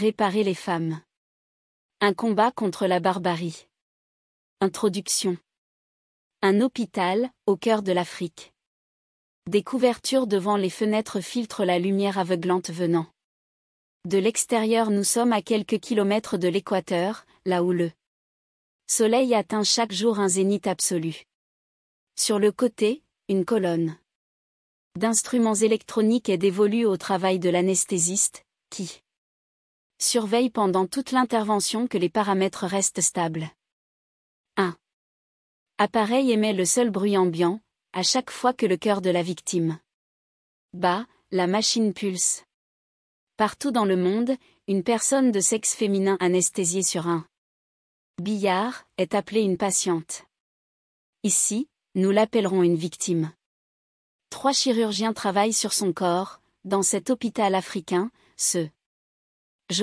Réparer les femmes. Un combat contre la barbarie. Introduction. Un hôpital, au cœur de l'Afrique. Des couvertures devant les fenêtres filtrent la lumière aveuglante venant. De l'extérieur nous sommes à quelques kilomètres de l'équateur, là où le soleil atteint chaque jour un zénith absolu. Sur le côté, une colonne d'instruments électroniques est dévolue au travail de l'anesthésiste, qui surveille pendant toute l'intervention que les paramètres restent stables. 1. Appareil émet le seul bruit ambiant, à chaque fois que le cœur de la victime. bat la machine pulse. Partout dans le monde, une personne de sexe féminin anesthésiée sur un billard est appelée une patiente. Ici, nous l'appellerons une victime. Trois chirurgiens travaillent sur son corps, dans cet hôpital africain, ce